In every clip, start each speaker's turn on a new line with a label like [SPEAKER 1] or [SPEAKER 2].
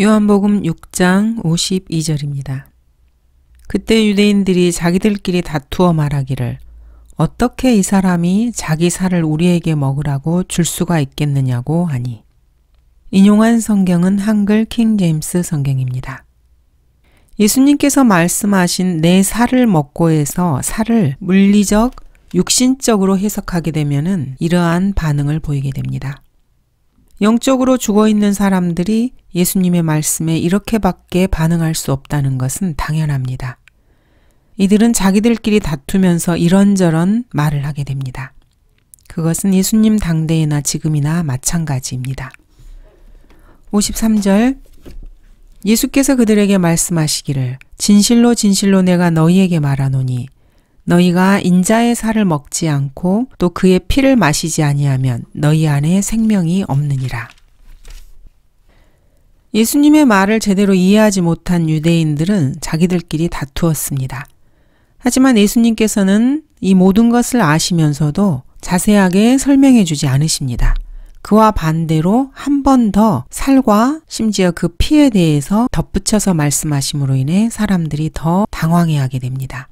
[SPEAKER 1] 요한복음 6장 52절입니다. 그때 유대인들이 자기들끼리 다투어 말하기를 어떻게 이 사람이 자기 살을 우리에게 먹으라고 줄 수가 있겠느냐고 하니 인용한 성경은 한글 킹제임스 성경입니다. 예수님께서 말씀하신 내 살을 먹고에서 살을 물리적, 육신적으로 해석하게 되면은 이러한 반응을 보이게 됩니다. 영적으로 죽어 있는 사람들이 예수님의 말씀에 이렇게밖에 반응할 수 없다는 것은 당연합니다. 이들은 자기들끼리 다투면서 이런저런 말을 하게 됩니다. 그것은 예수님 당대에나 지금이나 마찬가지입니다. 53절 예수께서 그들에게 말씀하시기를 진실로 진실로 내가 너희에게 말하노니 너희가 인자의 살을 먹지 않고 또 그의 피를 마시지 아니하면 너희 안에 생명이 없느니라. 예수님의 말을 제대로 이해하지 못한 유대인들은 자기들끼리 다투었습니다. 하지만 예수님께서는 이 모든 것을 아시면서도 자세하게 설명해 주지 않으십니다. 그와 반대로 한 번 더 살과 심지어 그 피에 대해서 덧붙여서 말씀하심으로 인해 사람들이 더 당황해 하게 됩니다.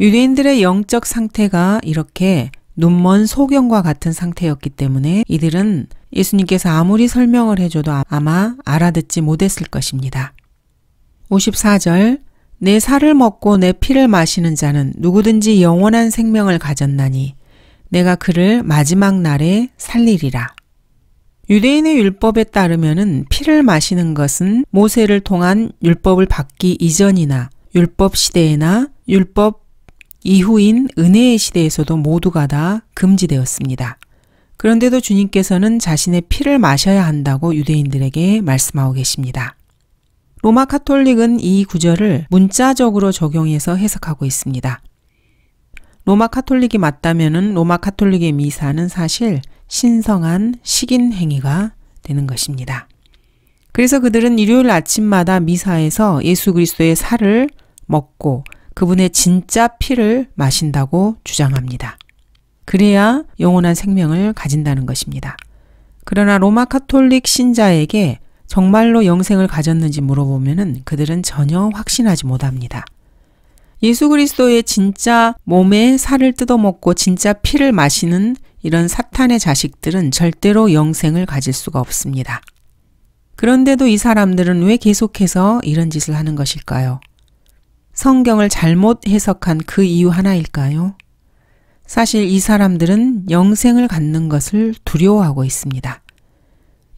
[SPEAKER 1] 유대인들의 영적 상태가 이렇게 눈먼 소경과 같은 상태였기 때문에 이들은 예수님께서 아무리 설명을 해줘도 아, 아마 알아듣지 못했을 것입니다. 54절 내 살을 먹고 내 피를 마시는 자는 누구든지 영원한 생명을 가졌나니 내가 그를 마지막 날에 살리리라. 유대인의 율법에 따르면은 피를 마시는 것은 모세를 통한 율법을 받기 이전이나 율법 시대에나 율법 이후인 은혜의 시대에서도 모두가 다 금지되었습니다. 그런데도 주님께서는 자신의 피를 마셔야 한다고 유대인들에게 말씀하고 계십니다. 로마 카톨릭은 이 구절을 문자적으로 적용해서 해석하고 있습니다. 로마 카톨릭이 맞다면 로마 카톨릭의 미사는 사실 신성한 식인 행위가 되는 것입니다. 그래서 그들은 일요일 아침마다 미사에서 예수 그리스도의 살을 먹고 그분의 진짜 피를 마신다고 주장합니다. 그래야 영원한 생명을 가진다는 것입니다. 그러나 로마 카톨릭 신자에게 정말로 영생을 가졌는지 물어보면 그들은 전혀 확신하지 못합니다. 예수 그리스도의 진짜 몸에 살을 뜯어먹고 진짜 피를 마시는 이런 사탄의 자식들은 절대로 영생을 가질 수가 없습니다. 그런데도 이 사람들은 왜 계속해서 이런 짓을 하는 것일까요? 성경을 잘못 해석한 그 이유 하나일까요? 사실 이 사람들은 영생을 갖는 것을 두려워하고 있습니다.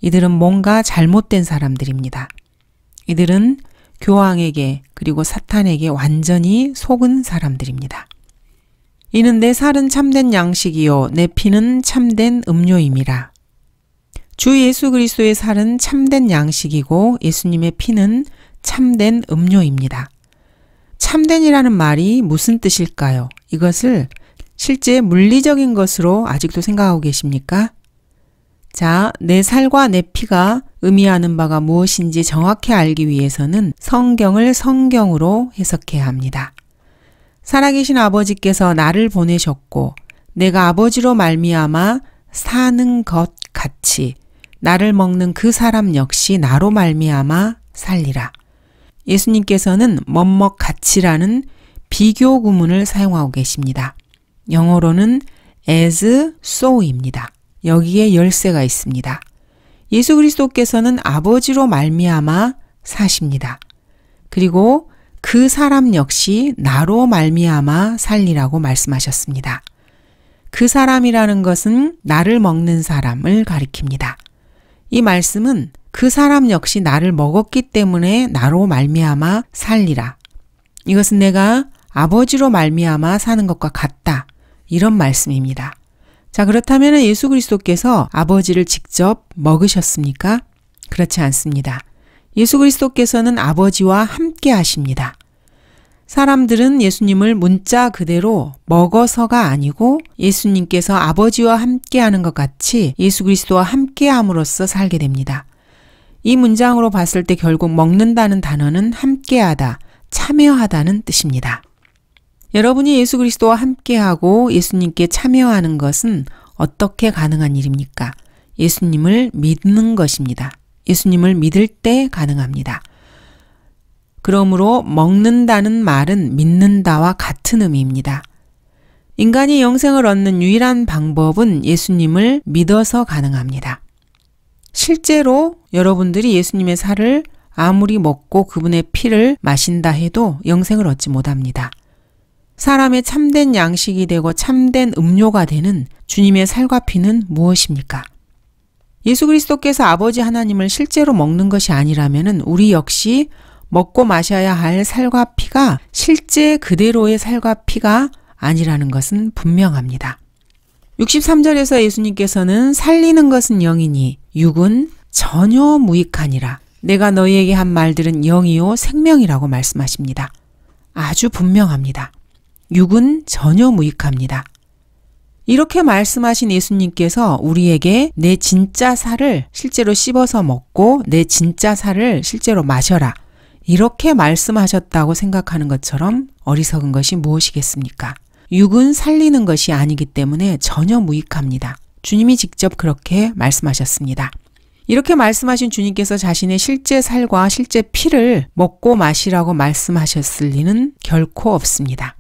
[SPEAKER 1] 이들은 뭔가 잘못된 사람들입니다. 이들은 교황에게 그리고 사탄에게 완전히 속은 사람들입니다. 이는 내 살은 참된 양식이요 내 피는 참된 음료입니다주 예수 그리스도의 살은 참된 양식이고 예수님의 피는 참된 음료입니다. 참된이라는 말이 무슨 뜻일까요? 이것을 실제 물리적인 것으로 아직도 생각하고 계십니까? 자, 내 살과 내 피가 의미하는 바가 무엇인지 정확히 알기 위해서는 성경을 성경으로 해석해야 합니다. 살아계신 아버지께서 나를 보내셨고 내가 아버지로 말미암아 사는 것 같이 나를 먹는 그 사람 역시 나로 말미암아 살리라. 예수님께서는 뭐먹같이라는 비교 구문을 사용하고 계십니다. 영어로는 as, so입니다. 여기에 열쇠가 있습니다. 예수 그리스도께서는 아버지로 말미암아 사십니다. 그리고 그 사람 역시 나로 말미암아 살리라고 말씀하셨습니다. 그 사람이라는 것은 나를 먹는 사람을 가리킵니다. 이 말씀은 그 사람 역시 나를 먹었기 때문에 나로 말미암아 살리라. 이것은 내가 아버지로 말미암아 사는 것과 같다. 이런 말씀입니다. 자, 그렇다면 예수 그리스도께서 아버지를 직접 먹으셨습니까? 그렇지 않습니다. 예수 그리스도께서는 아버지와 함께 하십니다. 사람들은 예수님을 문자 그대로 먹어서가 아니고 예수님께서 아버지와 함께 하는 것 같이 예수 그리스도와 함께 함으로써 살게 됩니다. 이 문장으로 봤을 때 결국 먹는다는 단어는 함께하다, 참여하다는 뜻입니다. 여러분이 예수 그리스도와 함께하고 예수님께 참여하는 것은 어떻게 가능한 일입니까? 예수님을 믿는 것입니다. 예수님을 믿을 때 가능합니다. 그러므로 먹는다는 말은 믿는다와 같은 의미입니다. 인간이 영생을 얻는 유일한 방법은 예수님을 믿어서 가능합니다. 실제로 여러분들이 예수님의 살을 아무리 먹고 그분의 피를 마신다 해도 영생을 얻지 못합니다. 사람의 참된 양식이 되고 참된 음료가 되는 주님의 살과 피는 무엇입니까? 예수 그리스도께서 아버지 하나님을 실제로 먹는 것이 아니라면 우리 역시 먹고 마셔야 할 살과 피가 실제 그대로의 살과 피가 아니라는 것은 분명합니다. 63절에서 예수님께서는 살리는 것은 영이니 육은 전혀 무익하니라. 내가 너희에게 한 말들은 영이요 생명이라고 말씀하십니다. 아주 분명합니다. 육은 전혀 무익합니다. 이렇게 말씀하신 예수님께서 우리에게 내 진짜 살을 실제로 씹어서 먹고 내 진짜 살을 실제로 마셔라. 이렇게 말씀하셨다고 생각하는 것처럼 어리석은 것이 무엇이겠습니까? 육은 살리는 것이 아니기 때문에 전혀 무익합니다. 주님이 직접 그렇게 말씀하셨습니다. 이렇게 말씀하신 주님께서 자신의 실제 살과 실제 피를 먹고 마시라고 말씀하셨을 리는 결코 없습니다.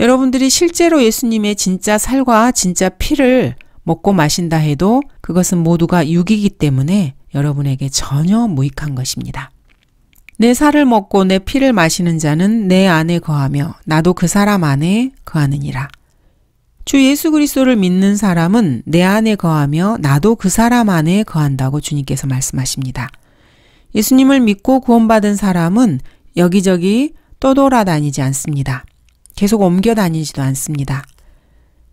[SPEAKER 1] 여러분들이 실제로 예수님의 진짜 살과 진짜 피를 먹고 마신다 해도 그것은 모두가 육이기 때문에 여러분에게 전혀 무익한 것입니다. 내 살을 먹고 내 피를 마시는 자는 내 안에 거하며 나도 그 사람 안에 거하느니라. 주 예수 그리스도를 믿는 사람은 내 안에 거하며 나도 그 사람 안에 거한다고 주님께서 말씀하십니다. 예수님을 믿고 구원받은 사람은 여기저기 떠돌아다니지 않습니다. 계속 옮겨 다니지도 않습니다.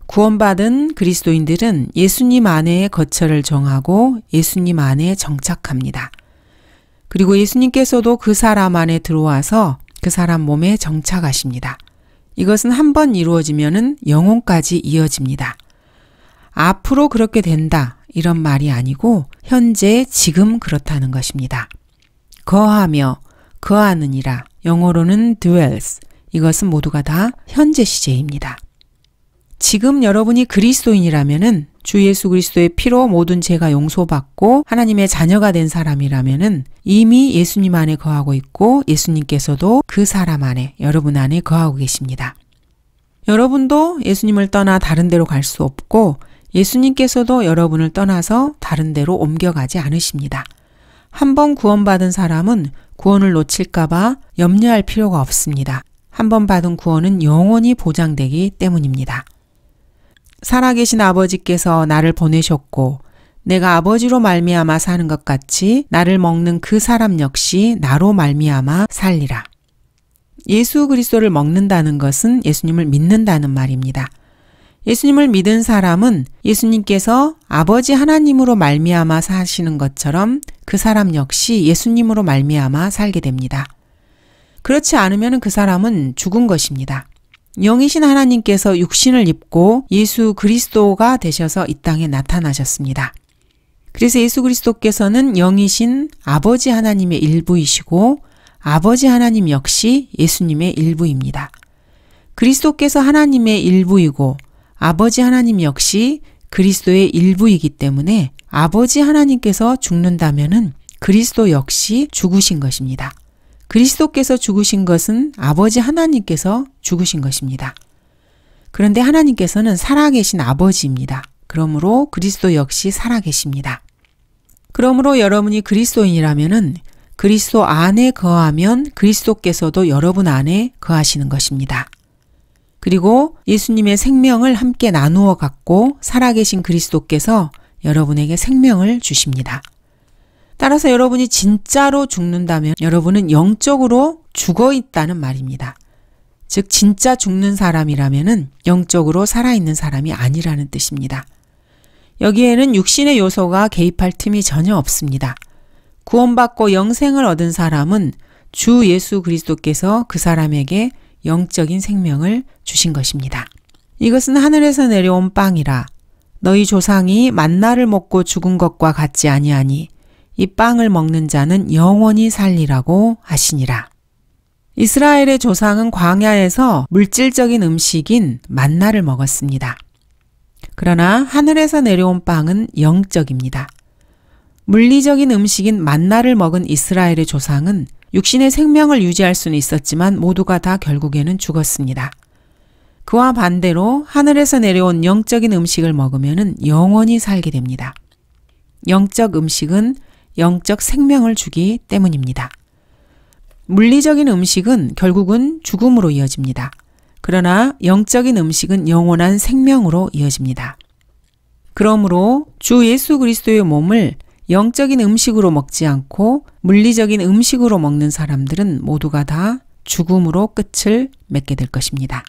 [SPEAKER 1] 구원받은 그리스도인들은 예수님 안에 거처를 정하고 예수님 안에 정착합니다. 그리고 예수님께서도 그 사람 안에 들어와서 그 사람 몸에 정착하십니다. 이것은 한 번 이루어지면은 영혼까지 이어집니다. 앞으로 그렇게 된다 이런 말이 아니고 현재 지금 그렇다는 것입니다. 거하며 거하느니라 영어로는 dwells 이것은 모두가 다 현재 시제입니다. 지금 여러분이 그리스도인이라면은 주 예수 그리스도의 피로 모든 죄가 용서받고 하나님의 자녀가 된 사람이라면은 이미 예수님 안에 거하고 있고 예수님께서도 그 사람 안에 여러분 안에 거하고 계십니다. 여러분도 예수님을 떠나 다른 데로 갈 수 없고 예수님께서도 여러분을 떠나서 다른 데로 옮겨가지 않으십니다. 한 번 구원받은 사람은 구원을 놓칠까봐 염려할 필요가 없습니다. 한 번 받은 구원은 영원히 보장되기 때문입니다. 살아계신 아버지께서 나를 보내셨고 내가 아버지로 말미암아 사는 것 같이 나를 먹는 그 사람 역시 나로 말미암아 살리라. 예수 그리스도를 먹는다는 것은 예수님을 믿는다는 말입니다. 예수님을 믿은 사람은 예수님께서 아버지 하나님으로 말미암아 사시는 것처럼 그 사람 역시 예수님으로 말미암아 살게 됩니다. 그렇지 않으면 그 사람은 죽은 것입니다. 영이신 하나님께서 육신을 입고 예수 그리스도가 되셔서 이 땅에 나타나셨습니다. 그래서 예수 그리스도께서는 영이신 아버지 하나님의 일부이시고 아버지 하나님 역시 예수님의 일부입니다. 그리스도께서 하나님의 일부이고 아버지 하나님 역시 그리스도의 일부이기 때문에 아버지 하나님께서 죽는다면은 그리스도 역시 죽으신 것입니다. 그리스도께서 죽으신 것은 아버지 하나님께서 죽으신 것입니다. 그런데 하나님께서는 살아계신 아버지입니다. 그러므로 그리스도 역시 살아계십니다. 그러므로 여러분이 그리스도인이라면은 그리스도 안에 거하면 그리스도께서도 여러분 안에 거하시는 것입니다. 그리고 예수님의 생명을 함께 나누어 갖고 살아계신 그리스도께서 여러분에게 생명을 주십니다. 따라서 여러분이 진짜로 죽는다면 여러분은 영적으로 죽어 있다는 말입니다. 즉, 진짜 죽는 사람이라면은 영적으로 살아있는 사람이 아니라는 뜻입니다. 여기에는 육신의 요소가 개입할 틈이 전혀 없습니다. 구원받고 영생을 얻은 사람은 주 예수 그리스도께서 그 사람에게 영적인 생명을 주신 것입니다. 이것은 하늘에서 내려온 빵이라 너희 조상이 만나를 먹고 죽은 것과 같지 아니하니 이 빵을 먹는 자는 영원히 살리라고 하시니라. 이스라엘의 조상은 광야에서 물질적인 음식인 만나를 먹었습니다. 그러나 하늘에서 내려온 빵은 영적입니다. 물리적인 음식인 만나를 먹은 이스라엘의 조상은 육신의 생명을 유지할 수는 있었지만 모두가 다 결국에는 죽었습니다. 그와 반대로 하늘에서 내려온 영적인 음식을 먹으면 영원히 살게 됩니다. 영적 음식은 영적 생명을 주기 때문입니다. 물리적인 음식은 결국은 죽음으로 이어집니다. 그러나 영적인 음식은 영원한 생명으로 이어집니다. 그러므로 주 예수 그리스도의 몸을 영적인 음식으로 먹지 않고 물리적인 음식으로 먹는 사람들은 모두가 다 죽음으로 끝을 맺게 될 것입니다.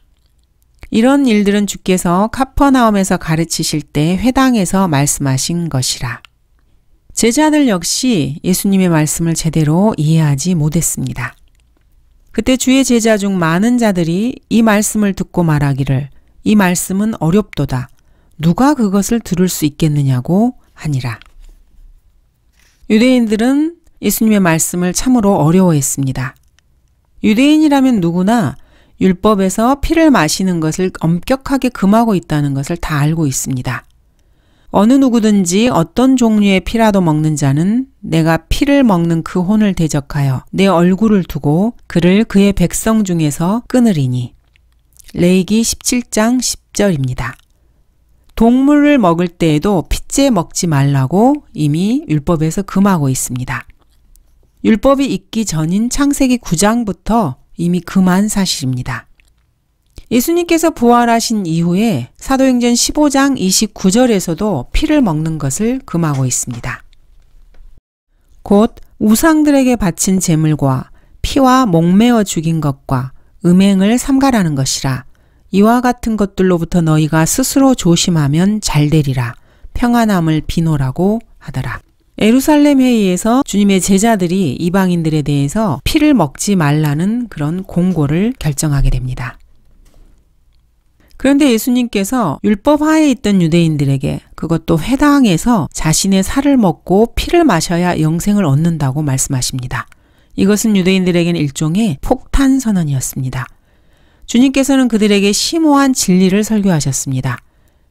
[SPEAKER 1] 이런 일들은 주께서 카퍼나움에서 가르치실 때 회당에서 말씀하신 것이라. 제자들 역시 예수님의 말씀을 제대로 이해하지 못했습니다. 그때 주의 제자 중 많은 자들이 이 말씀을 듣고 말하기를 이 말씀은 어렵도다. 누가 그것을 들을 수 있겠느냐고 하니라. 유대인들은 예수님의 말씀을 참으로 어려워했습니다. 유대인이라면 누구나 율법에서 피를 마시는 것을 엄격하게 금하고 있다는 것을 다 알고 있습니다. 어느 누구든지 어떤 종류의 피라도 먹는 자는 내가 피를 먹는 그 혼을 대적하여 내 얼굴을 두고 그를 그의 백성 중에서 끊으리니. 레이기 17장 10절입니다. 동물을 먹을 때에도 피째 먹지 말라고 이미 율법에서 금하고 있습니다. 율법이 있기 전인 창세기 9장부터 이미 금한 사실입니다. 예수님께서 부활하신 이후에 사도행전 15장 29절에서도 피를 먹는 것을 금하고 있습니다. 곧 우상들에게 바친 재물과 피와 목매어 죽인 것과 음행을 삼가라는 것이라 이와 같은 것들로부터 너희가 스스로 조심하면 잘 되리라 평안함을 비노라고 하더라. 에루살렘 회의에서 주님의 제자들이 이방인들에 대해서 피를 먹지 말라는 그런 공고를 결정하게 됩니다. 그런데 예수님께서 율법 하에 있던 유대인들에게 그것도 회당에서 자신의 살을 먹고 피를 마셔야 영생을 얻는다고 말씀하십니다. 이것은 유대인들에게는 일종의 폭탄 선언이었습니다. 주님께서는 그들에게 심오한 진리를 설교하셨습니다.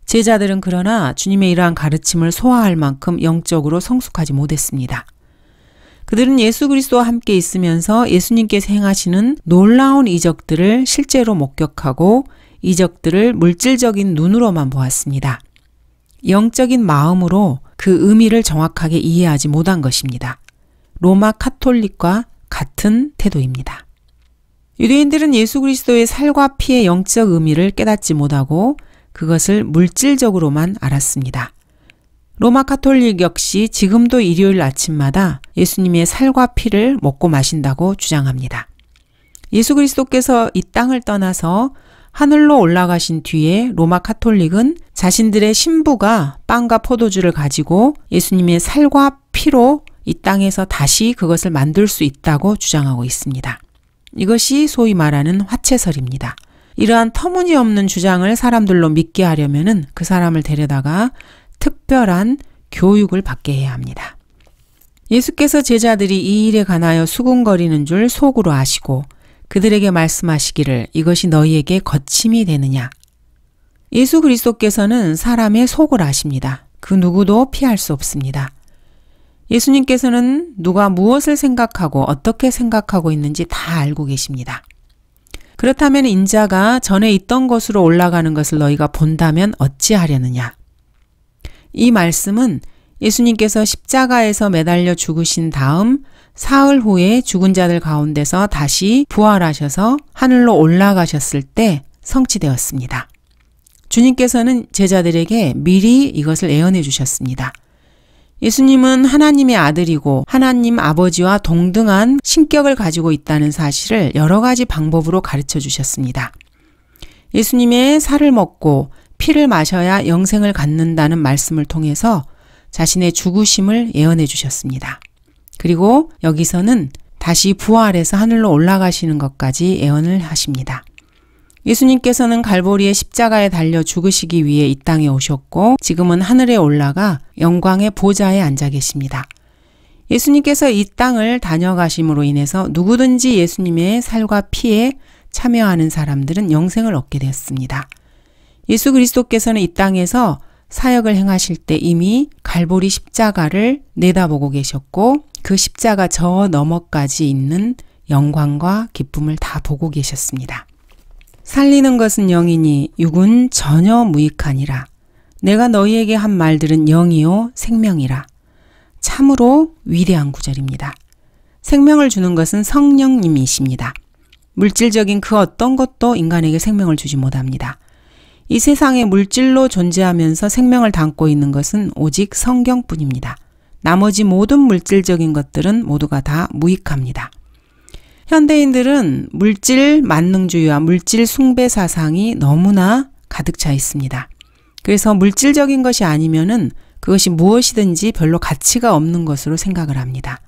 [SPEAKER 1] 제자들은 그러나 주님의 이러한 가르침을 소화할 만큼 영적으로 성숙하지 못했습니다. 그들은 예수 그리스도와 함께 있으면서 예수님께서 행하시는 놀라운 이적들을 실제로 목격하고 이적들을 물질적인 눈으로만 보았습니다. 영적인 마음으로 그 의미를 정확하게 이해하지 못한 것입니다. 로마 카톨릭과 같은 태도입니다. 유대인들은 예수 그리스도의 살과 피의 영적 의미를 깨닫지 못하고 그것을 물질적으로만 알았습니다. 로마 카톨릭 역시 지금도 일요일 아침마다 예수님의 살과 피를 먹고 마신다고 주장합니다. 예수 그리스도께서 이 땅을 떠나서 하늘로 올라가신 뒤에 로마 카톨릭은 자신들의 신부가 빵과 포도주를 가지고 예수님의 살과 피로 이 땅에서 다시 그것을 만들 수 있다고 주장하고 있습니다. 이것이 소위 말하는 화채설입니다. 이러한 터무니없는 주장을 사람들로 믿게 하려면그 사람을 데려다가 특별한 교육을 받게 해야 합니다. 예수께서 제자들이 이 일에 관하여 수군거리는 줄 속으로 아시고 그들에게 말씀하시기를 이것이 너희에게 거침이 되느냐. 예수 그리스도께서는 사람의 속을 아십니다. 그 누구도 피할 수 없습니다. 예수님께서는 누가 무엇을 생각하고 어떻게 생각하고 있는지 다 알고 계십니다. 그렇다면 인자가 전에 있던 것으로 올라가는 것을 너희가 본다면 어찌하려느냐. 이 말씀은 예수님께서 십자가에서 매달려 죽으신 다음 사흘 후에 죽은 자들 가운데서 다시 부활하셔서 하늘로 올라가셨을 때 성취되었습니다. 주님께서는 제자들에게 미리 이것을 예언해 주셨습니다. 예수님은 하나님의 아들이고 하나님 아버지와 동등한 신격을 가지고 있다는 사실을 여러 가지 방법으로 가르쳐 주셨습니다. 예수님의 살을 먹고 피를 마셔야 영생을 갖는다는 말씀을 통해서 자신의 죽으심을 예언해 주셨습니다. 그리고 여기서는 다시 부활해서 하늘로 올라가시는 것까지 예언을 하십니다. 예수님께서는 갈보리의 십자가에 달려 죽으시기 위해 이 땅에 오셨고 지금은 하늘에 올라가 영광의 보좌에 앉아 계십니다. 예수님께서 이 땅을 다녀가심으로 인해서 누구든지 예수님의 살과 피에 참여하는 사람들은 영생을 얻게 되었습니다. 예수 그리스도께서는 이 땅에서 사역을 행하실 때 이미 갈보리 십자가를 내다보고 계셨고 그 십자가 저 너머까지 있는 영광과 기쁨을 다 보고 계셨습니다. 살리는 것은 영이니 육은 전혀 무익하니라. 내가 너희에게 한 말들은 영이요 생명이라. 참으로 위대한 구절입니다. 생명을 주는 것은 성령님이십니다. 물질적인 그 어떤 것도 인간에게 생명을 주지 못합니다. 이 세상에 물질로 존재하면서 생명을 담고 있는 것은 오직 성경뿐입니다. 나머지 모든 물질적인 것들은 모두가 다 무익합니다. 현대인들은 물질 만능주의와 물질 숭배 사상이 너무나 가득 차 있습니다. 그래서 물질적인 것이 아니면은 그것이 무엇이든지 별로 가치가 없는 것으로 생각을 합니다.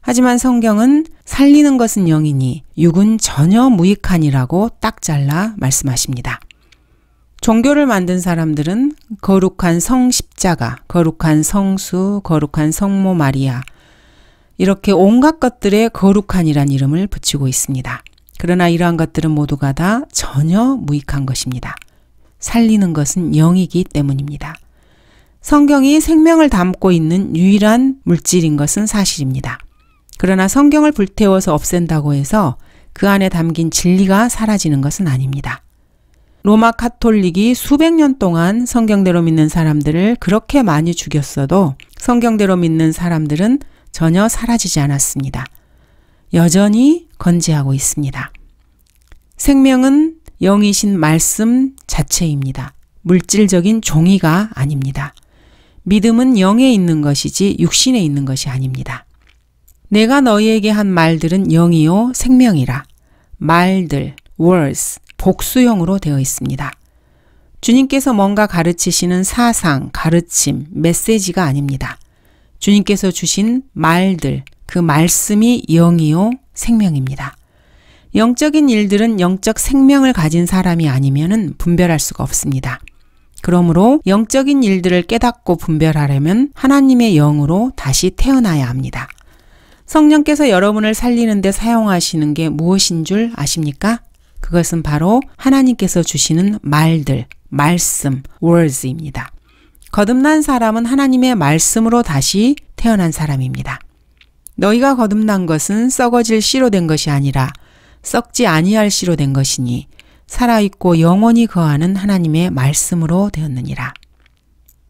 [SPEAKER 1] 하지만 성경은 살리는 것은 영이니 육은 전혀 무익하니라고 딱 잘라 말씀하십니다. 종교를 만든 사람들은 거룩한 성 십자가, 거룩한 성수, 거룩한 성모 마리아, 이렇게 온갖 것들에 거룩한이란 이름을 붙이고 있습니다. 그러나 이러한 것들은 모두가 다 전혀 무익한 것입니다. 살리는 것은 영이기 때문입니다. 성경이 생명을 담고 있는 유일한 물질인 것은 사실입니다. 그러나 성경을 불태워서 없앤다고 해서 그 안에 담긴 진리가 사라지는 것은 아닙니다. 로마 카톨릭이 수백 년 동안 성경대로 믿는 사람들을 그렇게 많이 죽였어도 성경대로 믿는 사람들은 전혀 사라지지 않았습니다. 여전히 건재하고 있습니다. 생명은 영이신 말씀 자체입니다. 물질적인 종이가 아닙니다. 믿음은 영에 있는 것이지 육신에 있는 것이 아닙니다. 내가 너희에게 한 말들은 영이요 생명이라. 말들, words, 복수형으로 되어 있습니다. 주님께서 뭔가 가르치시는 사상, 가르침, 메시지가 아닙니다. 주님께서 주신 말들, 그 말씀이 영이요, 생명입니다. 영적인 일들은 영적 생명을 가진 사람이 아니면 분별할 수가 없습니다. 그러므로 영적인 일들을 깨닫고 분별하려면 하나님의 영으로 다시 태어나야 합니다. 성령께서 여러분을 살리는데 사용하시는 게 무엇인 줄 아십니까? 그것은 바로 하나님께서 주시는 말들, 말씀, words입니다. 거듭난 사람은 하나님의 말씀으로 다시 태어난 사람입니다. 너희가 거듭난 것은 썩어질 씨로 된 것이 아니라 썩지 아니할 씨로 된 것이니 살아있고 영원히 거하는 하나님의 말씀으로 되었느니라.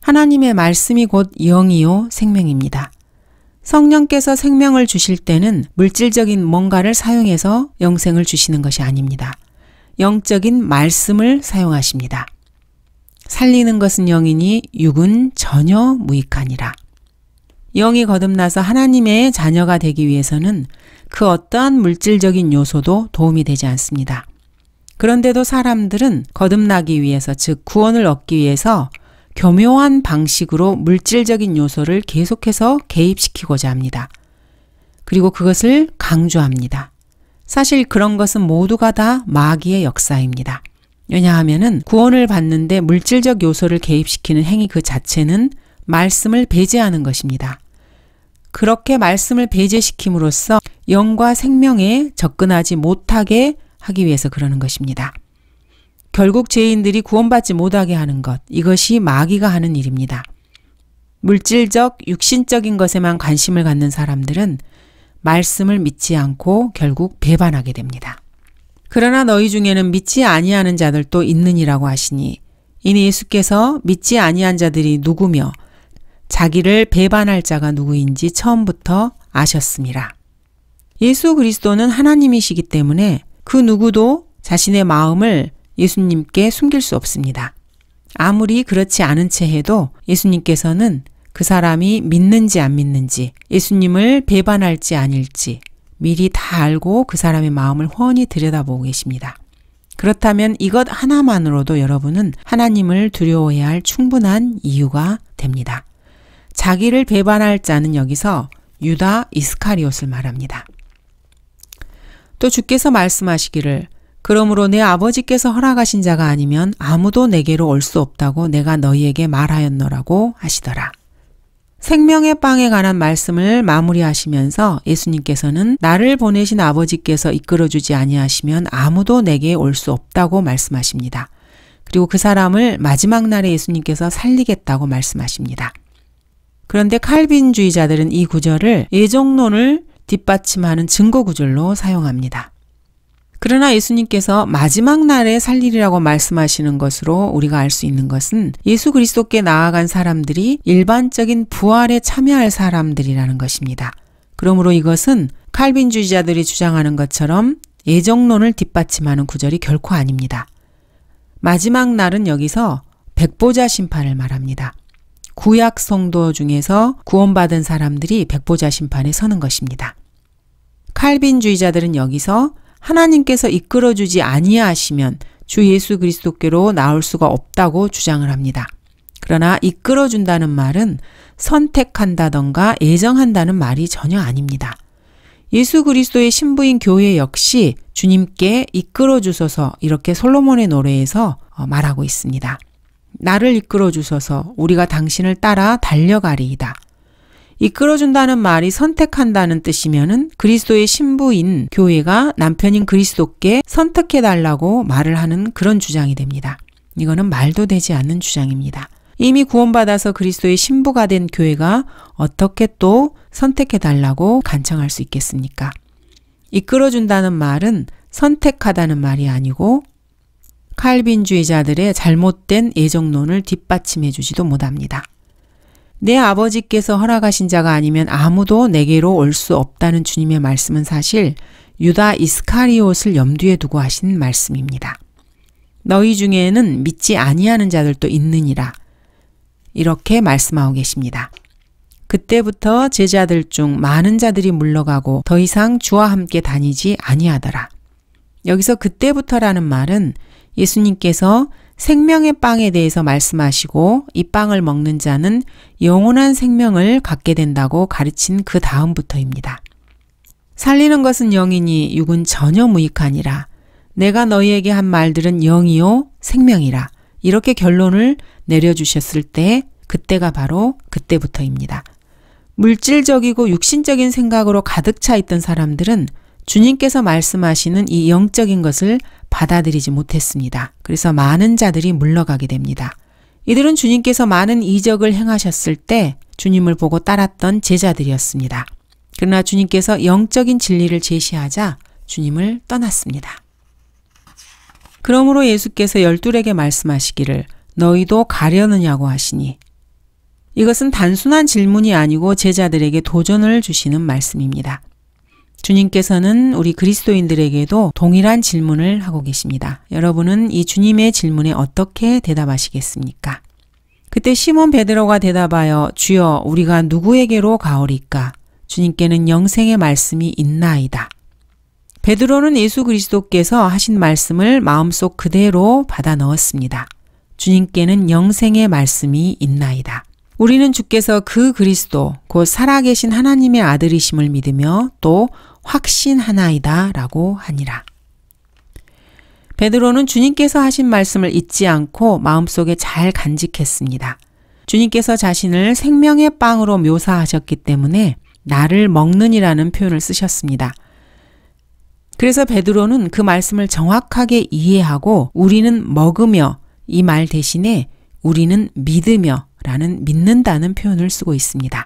[SPEAKER 1] 하나님의 말씀이 곧 영이요 생명입니다. 성령께서 생명을 주실 때는 물질적인 뭔가를 사용해서 영생을 주시는 것이 아닙니다. 영적인 말씀을 사용하십니다. 살리는 것은 영이니 육은 전혀 무익하니라. 영이 거듭나서 하나님의 자녀가 되기 위해서는 그 어떠한 물질적인 요소도 도움이 되지 않습니다. 그런데도 사람들은 거듭나기 위해서, 즉, 구원을 얻기 위해서 교묘한 방식으로 물질적인 요소를 계속해서 개입시키고자 합니다. 그리고 그것을 강조합니다. 사실 그런 것은 모두가 다 마귀의 역사입니다. 왜냐하면은 구원을 받는데 물질적 요소를 개입시키는 행위 그 자체는 말씀을 배제하는 것입니다. 그렇게 말씀을 배제시킴으로써 영과 생명에 접근하지 못하게 하기 위해서 그러는 것입니다. 결국 죄인들이 구원받지 못하게 하는 것, 이것이 마귀가 하는 일입니다. 물질적, 육신적인 것에만 관심을 갖는 사람들은 말씀을 믿지 않고 결국 배반하게 됩니다. 그러나 너희 중에는 믿지 아니하는 자들도 있느니라고 하시니 이는 예수께서 믿지 아니한 자들이 누구며 자기를 배반할 자가 누구인지 처음부터 아셨습니다. 예수 그리스도는 하나님이시기 때문에 그 누구도 자신의 마음을 예수님께 숨길 수 없습니다. 아무리 그렇지 않은 채 해도 예수님께서는 그 사람이 믿는지 안 믿는지, 예수님을 배반할지 아닐지 미리 다 알고 그 사람의 마음을 훤히 들여다보고 계십니다. 그렇다면 이것 하나만으로도 여러분은 하나님을 두려워해야 할 충분한 이유가 됩니다. 자기를 배반할 자는 여기서 유다 이스카리옷을 말합니다. 또 주께서 말씀하시기를 그러므로 내 아버지께서 허락하신 자가 아니면 아무도 내게로 올 수 없다고 내가 너희에게 말하였노라고 하시더라. 생명의 빵에 관한 말씀을 마무리하시면서 예수님께서는 나를 보내신 아버지께서 이끌어주지 아니하시면 아무도 내게 올 수 없다고 말씀하십니다. 그리고 그 사람을 마지막 날에 예수님께서 살리겠다고 말씀하십니다. 그런데 칼빈주의자들은 이 구절을 예정론을 뒷받침하는 증거 구절로 사용합니다. 그러나 예수님께서 마지막 날에 살리리라고 말씀하시는 것으로 우리가 알 수 있는 것은 예수 그리스도께 나아간 사람들이 일반적인 부활에 참여할 사람들이라는 것입니다. 그러므로 이것은 칼빈주의자들이 주장하는 것처럼 예정론을 뒷받침하는 구절이 결코 아닙니다. 마지막 날은 여기서 백보자 심판을 말합니다. 구약 성도 중에서 구원받은 사람들이 백보자 심판에 서는 것입니다. 칼빈주의자들은 여기서 하나님께서 이끌어주지 아니하시면 주 예수 그리스도께로 나올 수가 없다고 주장을 합니다. 그러나 이끌어준다는 말은 선택한다던가 예정한다는 말이 전혀 아닙니다. 예수 그리스도의 신부인 교회 역시 주님께 이끌어 주소서 이렇게 솔로몬의 노래에서 어, 말하고 있습니다. 나를 이끌어 주소서 우리가 당신을 따라 달려가리이다. 이끌어준다는 말이 선택한다는 뜻이면은 그리스도의 신부인 교회가 남편인 그리스도께 선택해달라고 말을 하는 그런 주장이 됩니다. 이거는 말도 되지 않는 주장입니다. 이미 구원받아서 그리스도의 신부가 된 교회가 어떻게 또 선택해달라고 간청할 수 있겠습니까? 이끌어준다는 말은 선택하다는 말이 아니고 칼빈주의자들의 잘못된 예정론을 뒷받침해 주지도 못합니다. 내 아버지께서 허락하신 자가 아니면 아무도 내게로 올 수 없다는 주님의 말씀은 사실 유다 이스카리옷을 염두에 두고 하신 말씀입니다. 너희 중에는 믿지 아니하는 자들도 있느니라. 이렇게 말씀하고 계십니다. 그때부터 제자들 중 많은 자들이 물러가고 더 이상 주와 함께 다니지 아니하더라. 여기서 그때부터라는 말은 예수님께서 생명의 빵에 대해서 말씀하시고 이 빵을 먹는 자는 영원한 생명을 갖게 된다고 가르친 그 다음부터입니다. 살리는 것은 영이니 육은 전혀 무익하니라. 내가 너희에게 한 말들은 영이요 생명이라. 이렇게 결론을 내려주셨을 때 그때가 바로 그때부터입니다. 물질적이고 육신적인 생각으로 가득 차 있던 사람들은 주님께서 말씀하시는 이 영적인 것을 받아들이지 못했습니다. 그래서 많은 자들이 물러가게 됩니다. 이들은 주님께서 많은 이적을 행하셨을 때 주님을 보고 따랐던 제자들이었습니다. 그러나 주님께서 영적인 진리를 제시하자 주님을 떠났습니다. 그러므로 예수께서 열둘에게 말씀하시기를 너희도 가려느냐고 하시니 이것은 단순한 질문이 아니고 제자들에게 도전을 주시는 말씀입니다. 주님께서는 우리 그리스도인들에게도 동일한 질문을 하고 계십니다. 여러분은 이 주님의 질문에 어떻게 대답하시겠습니까? 그때 시몬 베드로가 대답하여 주여 우리가 누구에게로 가오리까? 주님께는 영생의 말씀이 있나이다. 베드로는 예수 그리스도께서 하신 말씀을 마음속 그대로 받아 넣었습니다. 주님께는 영생의 말씀이 있나이다. 우리는 주께서 그 그리스도, 곧 살아계신 하나님의 아들이심을 믿으며 또 확신하나이다 라고 하니라. 베드로는 주님께서 하신 말씀을 잊지 않고 마음속에 잘 간직했습니다. 주님께서 자신을 생명의 빵으로 묘사하셨기 때문에 나를 먹는이라는 표현을 쓰셨습니다. 그래서 베드로는 그 말씀을 정확하게 이해하고 우리는 먹으며 이 말 대신에 우리는 믿으며 라는 믿는다는 표현을 쓰고 있습니다.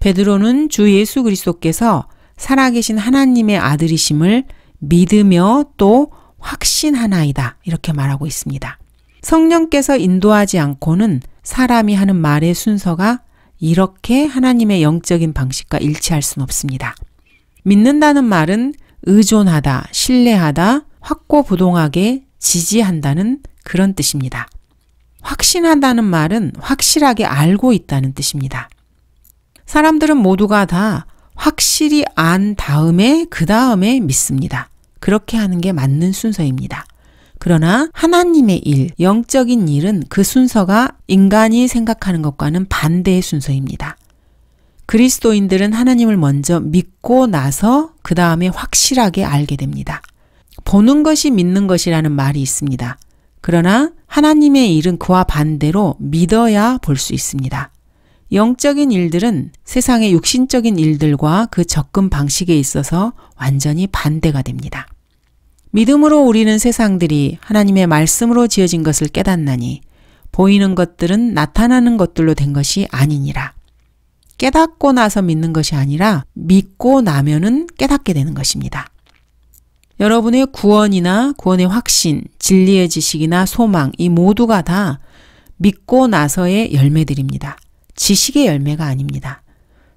[SPEAKER 1] 베드로는 주 예수 그리스도께서 살아계신 하나님의 아들이심을 믿으며 또 확신하나이다. 이렇게 말하고 있습니다. 성령께서 인도하지 않고는 사람이 하는 말의 순서가 이렇게 하나님의 영적인 방식과 일치할 수는 없습니다. 믿는다는 말은 의존하다, 신뢰하다, 확고부동하게 지지한다는 그런 뜻입니다. 확신한다는 말은 확실하게 알고 있다는 뜻입니다. 사람들은 모두가 다 확실히 안 다음에 그 다음에 믿습니다. 그렇게 하는 게 맞는 순서입니다. 그러나 하나님의 일, 영적인 일은 그 순서가 인간이 생각하는 것과는 반대의 순서입니다. 그리스도인들은 하나님을 먼저 믿고 나서 그 다음에 확실하게 알게 됩니다. 보는 것이 믿는 것이라는 말이 있습니다. 그러나 하나님의 일은 그와 반대로 믿어야 볼 수 있습니다. 영적인 일들은 세상의 육신적인 일들과 그 접근 방식에 있어서 완전히 반대가 됩니다. 믿음으로 우리는 세상들이 하나님의 말씀으로 지어진 것을 깨닫나니 보이는 것들은 나타나는 것들로 된 것이 아니니라. 깨닫고 나서 믿는 것이 아니라 믿고 나면은 깨닫게 되는 것입니다. 여러분의 구원이나 구원의 확신, 진리의 지식이나 소망, 이 모두가 다 믿고 나서의 열매들입니다. 지식의 열매가 아닙니다.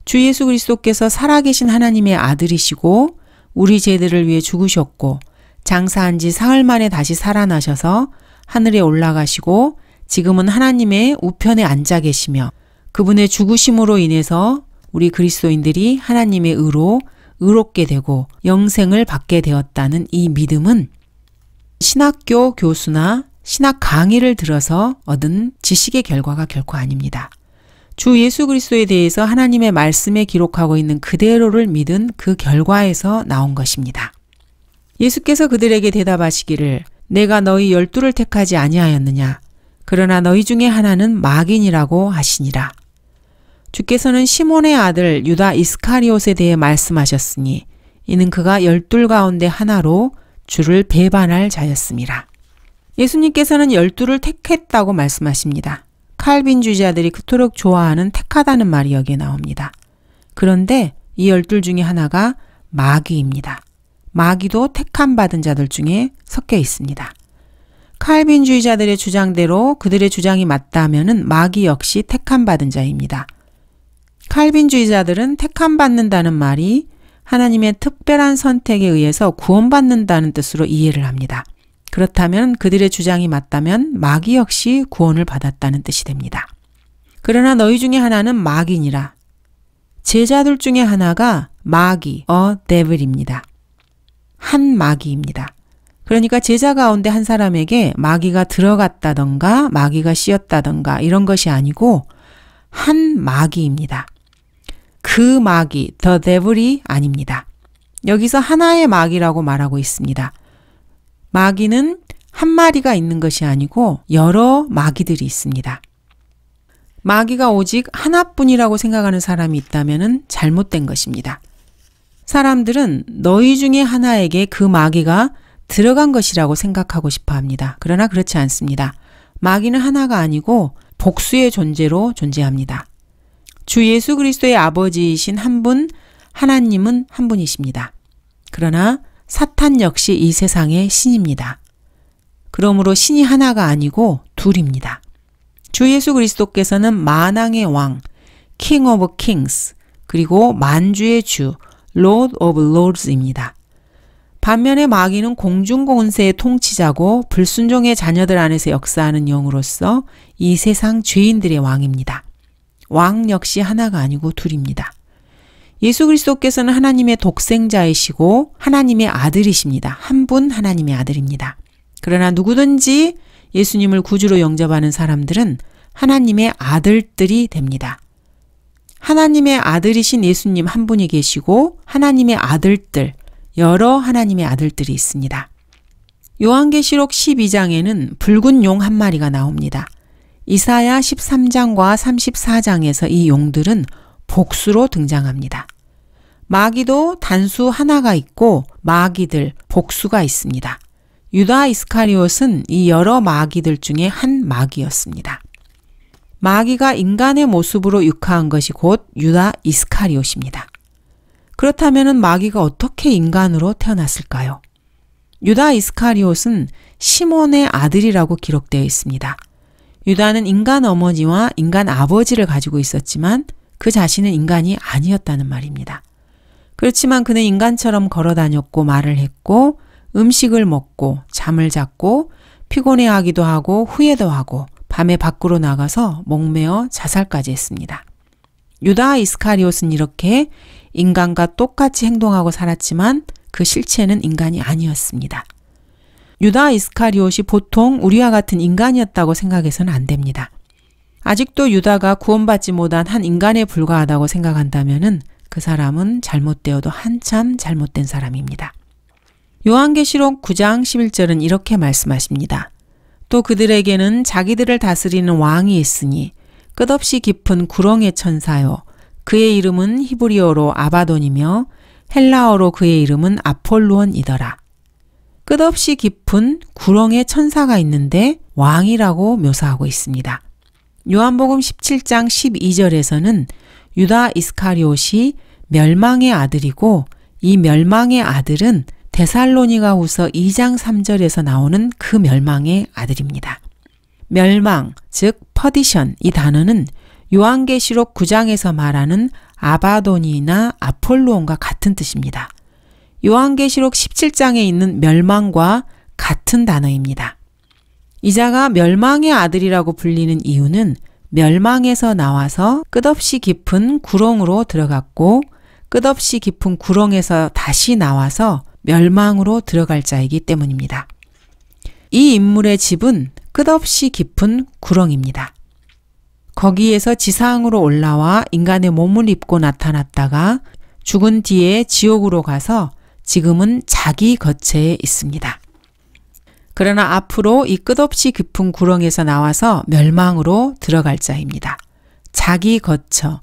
[SPEAKER 1] 주 예수 그리스도께서 살아계신 하나님의 아들이시고 우리 죄들을 위해 죽으셨고 장사한 지 사흘 만에 다시 살아나셔서 하늘에 올라가시고 지금은 하나님의 우편에 앉아 계시며 그분의 죽으심으로 인해서 우리 그리스도인들이 하나님의 의로 의롭게 되고 영생을 받게 되었다는 이 믿음은 신학교 교수나 신학 강의를 들어서 얻은 지식의 결과가 결코 아닙니다. 주 예수 그리스도에 대해서 하나님의 말씀에 기록하고 있는 그대로를 믿은 그 결과에서 나온 것입니다. 예수께서 그들에게 대답하시기를 내가 너희 열두를 택하지 아니하였느냐 그러나 너희 중에 하나는 마긴이라고 하시니라. 주께서는 시몬의 아들 유다 이스카리옷에 대해 말씀하셨으니 이는 그가 열둘 가운데 하나로 주를 배반할 자였습니다. 예수님께서는 열두를 택했다고 말씀하십니다. 칼빈주의자들이 그토록 좋아하는 택하다는 말이 여기에 나옵니다. 그런데 이 열둘 중에 하나가 마귀입니다. 마귀도 택함 받은 자들 중에 섞여 있습니다. 칼빈주의자들의 주장대로 그들의 주장이 맞다면 마귀 역시 택함 받은 자입니다. 칼빈주의자들은 택함 받는다는 말이 하나님의 특별한 선택에 의해서 구원받는다는 뜻으로 이해를 합니다. 그렇다면 그들의 주장이 맞다면 마귀 역시 구원을 받았다는 뜻이 됩니다. 그러나 너희 중에 하나는 마귀니라. 제자들 중에 하나가 마귀, 어 데블입니다. 한 마귀입니다. 그러니까 제자 가운데 한 사람에게 마귀가 들어갔다던가 마귀가 씌었다던가 이런 것이 아니고 한 마귀입니다. 그 마귀, 더 데블이 아닙니다. 여기서 하나의 마귀라고 말하고 있습니다. 마귀는 한 마리가 있는 것이 아니고 여러 마귀들이 있습니다. 마귀가 오직 하나뿐이라고 생각하는 사람이 있다면 잘못된 것입니다. 사람들은 너희 중에 하나에게 그 마귀가 들어간 것이라고 생각하고 싶어 합니다. 그러나 그렇지 않습니다. 마귀는 하나가 아니고 복수의 존재로 존재합니다. 주 예수 그리스도의 아버지이신 한 분, 하나님은 한 분이십니다. 그러나 사탄 역시 이 세상의 신입니다. 그러므로 신이 하나가 아니고 둘입니다. 주 예수 그리스도께서는 만왕의 왕, King of Kings, 그리고 만주의 주, Lord of Lords입니다. 반면에 마귀는 공중공세의 통치자고 불순종의 자녀들 안에서 역사하는 영으로서 이 세상 죄인들의 왕입니다. 왕 역시 하나가 아니고 둘입니다. 예수 그리스도께서는 하나님의 독생자이시고 하나님의 아들이십니다. 한 분 하나님의 아들입니다. 그러나 누구든지 예수님을 구주로 영접하는 사람들은 하나님의 아들들이 됩니다. 하나님의 아들이신 예수님 한 분이 계시고 하나님의 아들들, 여러 하나님의 아들들이 있습니다. 요한계시록 12장에는 붉은 용 한 마리가 나옵니다. 이사야 13장과 34장에서 이 용들은 복수로 등장합니다. 마귀도 단수 하나가 있고 마귀들, 복수가 있습니다. 유다 이스카리옷은 이 여러 마귀들 중에 한 마귀였습니다. 마귀가 인간의 모습으로 육하한 것이 곧 유다 이스카리옷입니다. 그렇다면 마귀가 어떻게 인간으로 태어났을까요? 유다 이스카리옷은 시몬의 아들이라고 기록되어 있습니다. 유다는 인간 어머니와 인간 아버지를 가지고 있었지만 그 자신은 인간이 아니었다는 말입니다. 그렇지만 그는 인간처럼 걸어 다녔고 말을 했고 음식을 먹고 잠을 잤고 피곤해 하기도 하고 후회도 하고 밤에 밖으로 나가서 목매어 자살까지 했습니다. 유다 이스카리옷은 이렇게 인간과 똑같이 행동하고 살았지만 그 실체는 인간이 아니었습니다. 유다 이스카리옷이 보통 우리와 같은 인간이었다고 생각해서는 안 됩니다. 아직도 유다가 구원받지 못한 한 인간에 불과하다고 생각한다면은 그 사람은 잘못되어도 한참 잘못된 사람입니다. 요한계시록 9장 11절은 이렇게 말씀하십니다. 또 그들에게는 자기들을 다스리는 왕이 있으니 끝없이 깊은 구렁의 천사요. 그의 이름은 히브리어로 아바돈이며 헬라어로 그의 이름은 아폴루언이더라. 끝없이 깊은 구렁의 천사가 있는데 왕이라고 묘사하고 있습니다. 요한복음 17장 12절에서는 유다 이스카리옷이 멸망의 아들이고 이 멸망의 아들은 데살로니가 후서 2장 3절에서 나오는 그 멸망의 아들입니다. 멸망, 즉 퍼디션 이 단어는 요한계시록 9장에서 말하는 아바돈이나 아폴로온과 같은 뜻입니다. 요한계시록 17장에 있는 멸망과 같은 단어입니다. 이자가 멸망의 아들이라고 불리는 이유는 멸망에서 나와서 끝없이 깊은 구렁으로 들어갔고 끝없이 깊은 구렁에서 다시 나와서 멸망으로 들어갈 자이기 때문입니다. 이 인물의 집은 끝없이 깊은 구렁입니다. 거기에서 지상으로 올라와 인간의 몸을 입고 나타났다가 죽은 뒤에 지옥으로 가서 지금은 자기 거체에 있습니다. 그러나 앞으로 이 끝없이 깊은 구렁에서 나와서 멸망으로 들어갈 자입니다. 자기 거처,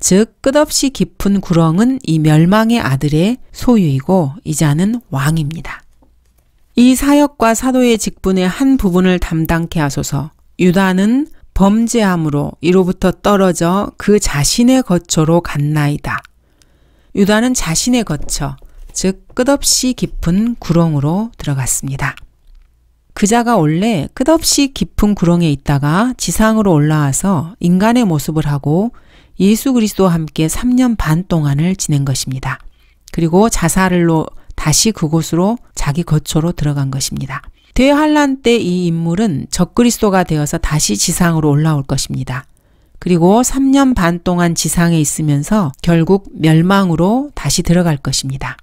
[SPEAKER 1] 즉 끝없이 깊은 구렁은 이 멸망의 아들의 소유이고 이자는 왕입니다. 이 사역과 사도의 직분의 한 부분을 담당케 하소서 유다는 범죄함으로 이로부터 떨어져 그 자신의 거처로 갔나이다. 유다는 자신의 거처, 즉 끝없이 깊은 구렁으로 들어갔습니다. 그자가 원래 끝없이 깊은 구렁에 있다가 지상으로 올라와서 인간의 모습을 하고 예수 그리스도와 함께 3년 반 동안을 지낸 것입니다. 그리고 자살로 다시 그곳으로 자기 거처로 들어간 것입니다. 대환란 때 이 인물은 적그리스도가 되어서 다시 지상으로 올라올 것입니다. 그리고 3년 반 동안 지상에 있으면서 결국 멸망으로 다시 들어갈 것입니다.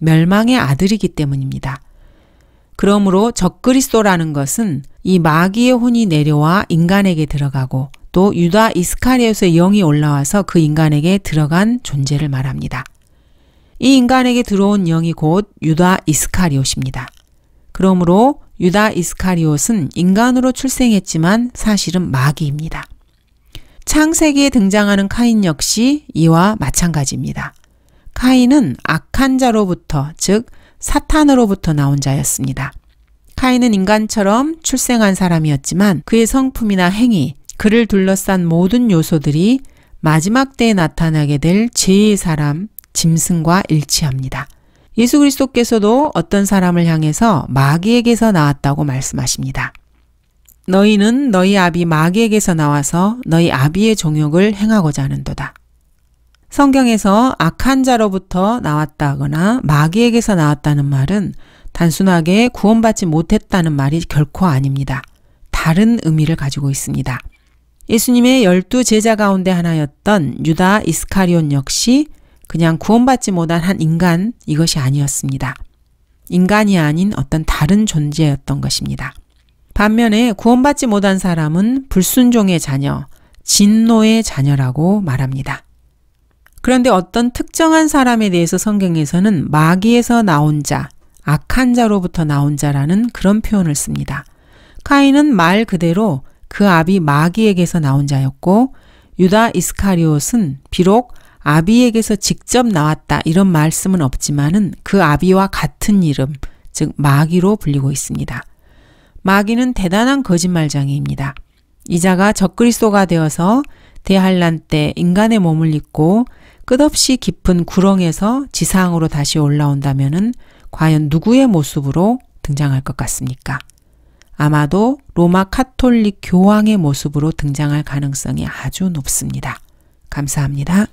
[SPEAKER 1] 멸망의 아들이기 때문입니다. 그러므로 적그리스도라는 것은 이 마귀의 혼이 내려와 인간에게 들어가고 또 유다 이스카리에서의 영이 올라와서 그 인간에게 들어간 존재를 말합니다. 이 인간에게 들어온 영이 곧 유다 이스카리옷입니다. 그러므로 유다 이스카리옷은 인간으로 출생했지만 사실은 마귀입니다. 창세기에 등장하는 카인 역시 이와 마찬가지입니다. 카인은 악한 자로부터 즉 사탄으로부터 나온 자였습니다. 카인은 인간처럼 출생한 사람이었지만 그의 성품이나 행위, 그를 둘러싼 모든 요소들이 마지막 때에 나타나게 될 죄의 사람, 짐승과 일치합니다. 예수 그리스도께서도 어떤 사람을 향해서 마귀에게서 나왔다고 말씀하십니다. 너희는 너희 아비 마귀에게서 나와서 너희 아비의 종욕을 행하고자 하는도다. 성경에서 악한 자로부터 나왔다거나 마귀에게서 나왔다는 말은 단순하게 구원받지 못했다는 말이 결코 아닙니다. 다른 의미를 가지고 있습니다. 예수님의 열두 제자 가운데 하나였던 유다 이스카리온 역시 그냥 구원받지 못한 한 인간 이것이 아니었습니다. 인간이 아닌 어떤 다른 존재였던 것입니다. 반면에 구원받지 못한 사람은 불순종의 자녀, 진노의 자녀라고 말합니다. 그런데 어떤 특정한 사람에 대해서 성경에서는 마귀에서 나온 자, 악한 자로부터 나온 자라는 그런 표현을 씁니다. 카인은 말 그대로 그 아비 마귀에게서 나온 자였고 유다 이스카리옷은 비록 아비에게서 직접 나왔다 이런 말씀은 없지만은 그 아비와 같은 이름, 즉 마귀로 불리고 있습니다. 마귀는 대단한 거짓말장애입니다. 이자가 적그리스도가 되어서 대한란 때 인간의 몸을 입고 끝없이 깊은 구렁에서 지상으로 다시 올라온다면은 과연 누구의 모습으로 등장할 것 같습니까? 아마도 로마 카톨릭 교황의 모습으로 등장할 가능성이 아주 높습니다. 감사합니다.